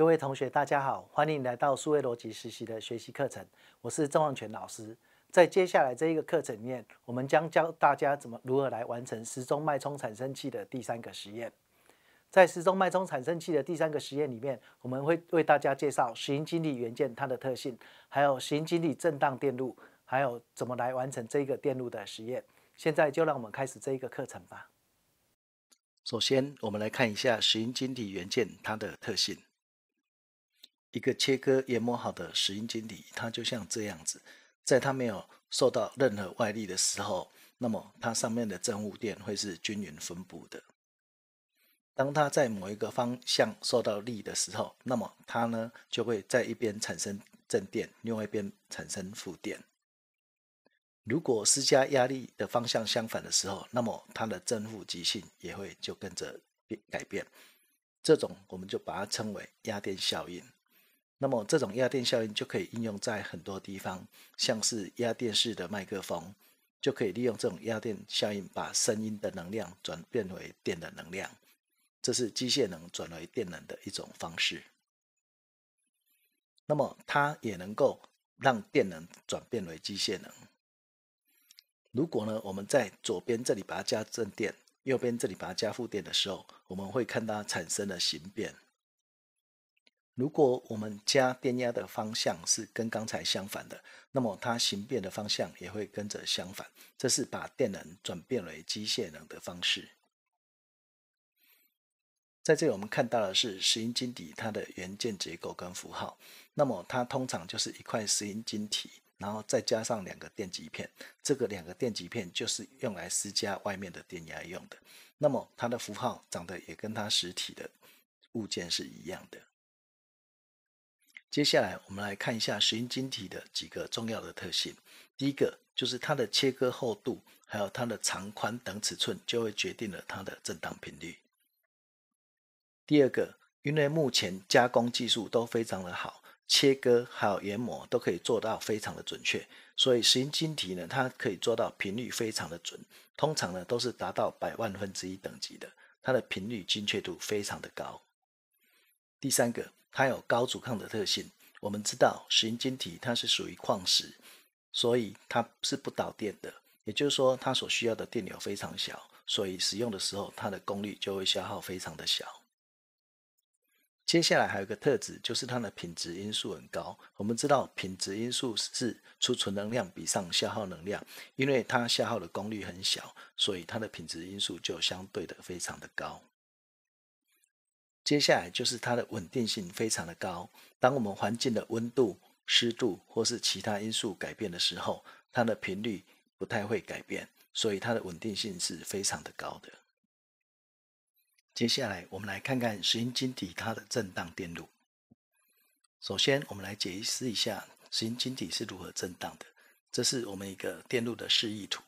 各位同学，大家好，欢迎来到数位逻辑实习的学习课程。我是郑旺全老师。在接下来这一个课程里面，我们将教大家怎么如何来完成时钟脉冲产生器的第三个实验。在时钟脉冲产生器的第三个实验里面，我们会为大家介绍石英晶体元件它的特性，还有石英晶体振荡电路，还有怎么来完成这个电路的实验。现在就让我们开始这一个课程吧。首先，我们来看一下石英晶体元件它的特性。一个切割研磨好的石英晶体，它就像这样子，在它没有受到任何外力的时候，那么它上面的正负电会是均匀分布的。当它在某一个方向受到力的时候，那么它呢就会在一边产生正电，另外一边产生负电。如果施加压力的方向相反的时候，那么它的正负极性也会就跟着变改变。这种我们就把它称为压电效应。那么这种压电效应就可以应用在很多地方，像是压电式的麦克风，就可以利用这种压电效应把声音的能量转变为电的能量，这是机械能转为电能的一种方式。那么它也能够让电能转变为机械能。如果呢我们在左边这里把它加正电，右边这里把它加负电的时候，我们会看到产生的形变。如果我们加电压的方向是跟刚才相反的，那么它形变的方向也会跟着相反。这是把电能转变为机械能的方式。在这里，我们看到的是石英晶体它的元件结构跟符号。那么它通常就是一块石英晶体，然后再加上两个电极片。这个两个电极片就是用来施加外面的电压用的。那么它的符号长得也跟它实体的物件是一样的。接下来，我们来看一下石英晶体的几个重要的特性。第一个就是它的切割厚度，还有它的长宽等尺寸，就会决定了它的振荡频率。第二个，因为目前加工技术都非常的好，切割还有研磨都可以做到非常的准确，所以石英晶体呢，它可以做到频率非常的准，通常呢都是达到百万分之一等级的，它的频率精确度非常的高。第三个。它有高阻抗的特性。我们知道石英晶体它是属于矿石，所以它是不导电的。也就是说，它所需要的电流非常小，所以使用的时候它的功率就会消耗非常的小。接下来还有一个特质，就是它的品质因素很高。我们知道品质因素是储存能量比上消耗能量，因为它消耗的功率很小，所以它的品质因素就相对的非常的高。接下来就是它的稳定性非常的高。当我们环境的温度、湿度或是其他因素改变的时候，它的频率不太会改变，所以它的稳定性是非常的高的。接下来我们来看看石英晶体它的振荡电路。首先，我们来解释一下石英晶体是如何振荡的。这是我们一个电路的示意图。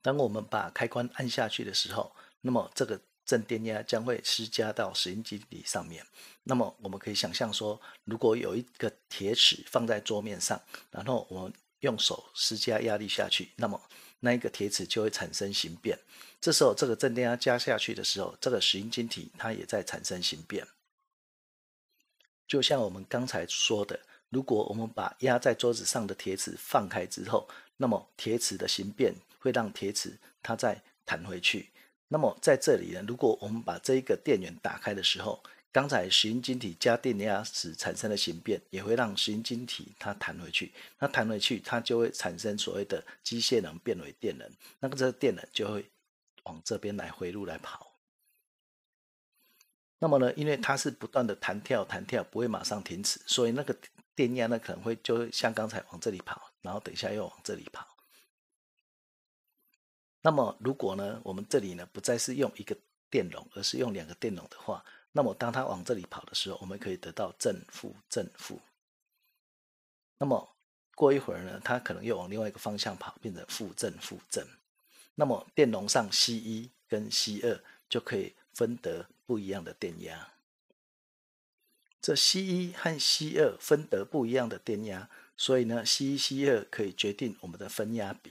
当我们把开关按下去的时候，那么这个。正电压将会施加到石英晶体上面。那么，我们可以想象说，如果有一个铁尺放在桌面上，然后我们用手施加压力下去，那么那一个铁尺就会产生形变。这时候，这个正电压加下去的时候，这个石英晶体它也在产生形变。就像我们刚才说的，如果我们把压在桌子上的铁尺放开之后，那么铁尺的形变会让铁尺它再弹回去。那么在这里呢，如果我们把这一个电源打开的时候，刚才石英晶体加电压时产生的形变，也会让石英晶体它弹回去。那弹回去，它就会产生所谓的机械能变为电能。那个这个电能就会往这边来回路来跑。那么呢，因为它是不断的弹跳，弹跳不会马上停止，所以那个电压呢可能会就会像刚才往这里跑，然后等一下又往这里跑。那么，如果呢，我们这里呢不再是用一个电容，而是用两个电容的话，那么当它往这里跑的时候，我们可以得到正负正负。那么过一会儿呢，它可能又往另外一个方向跑，变成负正负正。那么电容上 C 一跟 C 二就可以分得不一样的电压。这 C 一和 C 二分得不一样的电压，所以呢，C 一 C 二可以决定我们的分压比。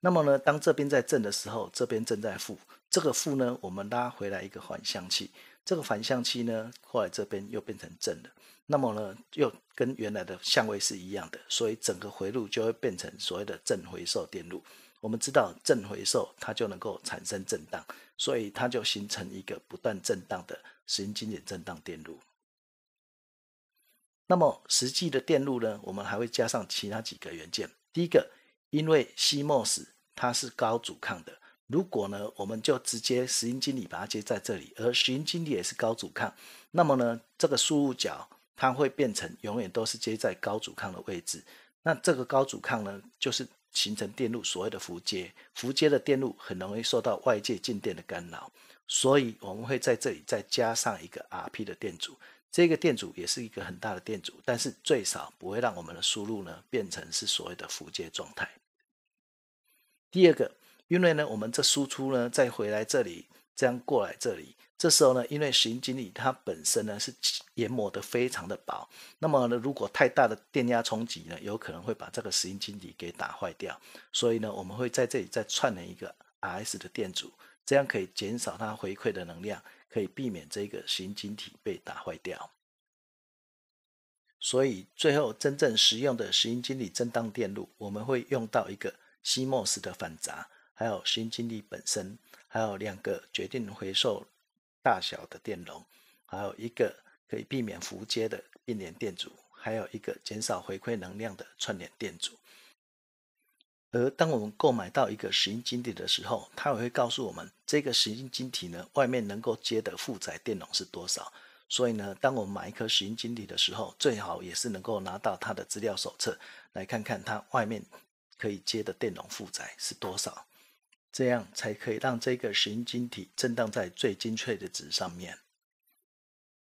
那么呢，当这边在正的时候，这边正在负，这个负呢，我们拉回来一个反向器，这个反向器呢，后来这边又变成正的，那么呢，又跟原来的相位是一样的，所以整个回路就会变成所谓的正回授电路。我们知道正回授它就能够产生震荡，所以它就形成一个不断震荡的神经晶体振荡电路。那么实际的电路呢，我们还会加上其他几个元件，第一个。因为西莫斯它是高阻抗的，如果呢我们就直接石英晶体把它接在这里，而石英晶体也是高阻抗，那么呢这个输入角它会变成永远都是接在高阻抗的位置，那这个高阻抗呢就是形成电路所谓的浮接，浮接的电路很容易受到外界静电的干扰，所以我们会在这里再加上一个 R P 的电阻。这个电阻也是一个很大的电阻，但是最少不会让我们的输入呢变成是所谓的浮接状态。第二个，因为呢，我们这输出呢再回来这里，这样过来这里，这时候呢，因为石英晶体它本身呢是研磨的非常的薄，那么呢，如果太大的电压冲击呢，有可能会把这个石英晶体给打坏掉，所以呢，我们会在这里再串联一个 R S 的电阻，这样可以减少它回馈的能量。可以避免这个形晶体被打坏掉，所以最后真正实用的形晶体振荡电路，我们会用到一个肖莫斯的反杂，还有形晶体本身，还有两个决定回收大小的电容，还有一个可以避免浮接的并联电阻，还有一个减少回馈能量的串联电阻。而当我们购买到一个石英晶体的时候，它也会告诉我们这个石英晶体呢，外面能够接的负载电容是多少。所以呢，当我们买一颗石英晶体的时候，最好也是能够拿到它的资料手册，来看看它外面可以接的电容负载是多少，这样才可以让这个石英晶体震荡在最精确的值上面。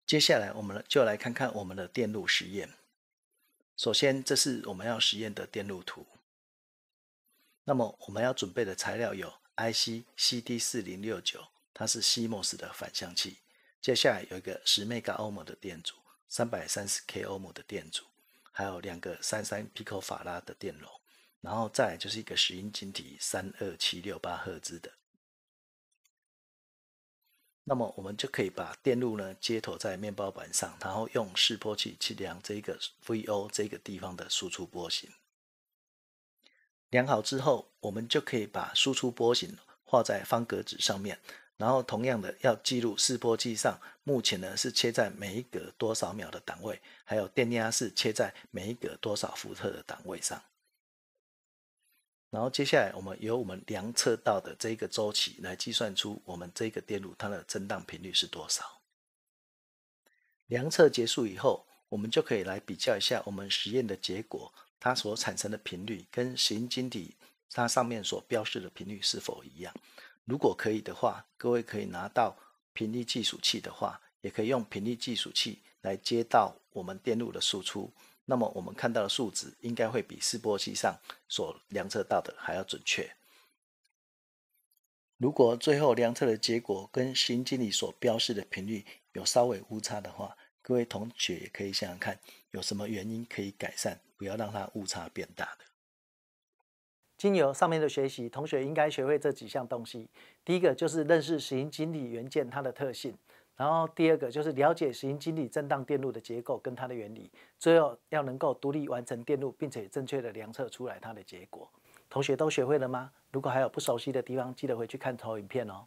接下来我们就来看看我们的电路实验。首先，这是我们要实验的电路图。那么我们要准备的材料有 IC CD 四零六九，它是西 o s 的反向器。接下来有一个十 mega 欧姆的电阻，三百三十 k 欧姆的电阻，还有两个三三 p i c o 法拉的电容，然后再就是一个石英晶体三二七六八赫兹的。那么我们就可以把电路呢接头在面包板上，然后用示波器去量这个 VO 这个地方的输出波形。量好之后，我们就可以把输出波形画在方格纸上面，然后同样的要记录示波器上，目前呢是切在每一格多少秒的档位，还有电压是切在每一格多少伏特的档位上。然后接下来我们由我们量测到的这个周期来计算出我们这个电路它的振荡频率是多少。量测结束以后，我们就可以来比较一下我们实验的结果。它所产生的频率跟谐晶体它上面所标示的频率是否一样？如果可以的话，各位可以拿到频率计数器的话，也可以用频率计数器来接到我们电路的输出。那么我们看到的数值应该会比示波器上所量测到的还要准确。如果最后量测的结果跟谐晶体所标示的频率有稍微误差的话，各位同学也可以想想看有什么原因可以改善。不要让它误差变大。的，经由上面的学习，同学应该学会这几项东西。第一个就是认识石英晶体元件它的特性，然后第二个就是了解石英晶体振荡电路的结构跟它的原理，最后要能够独立完成电路，并且正确的量测出来它的结果。同学都学会了吗？如果还有不熟悉的地方，记得回去看投影片哦。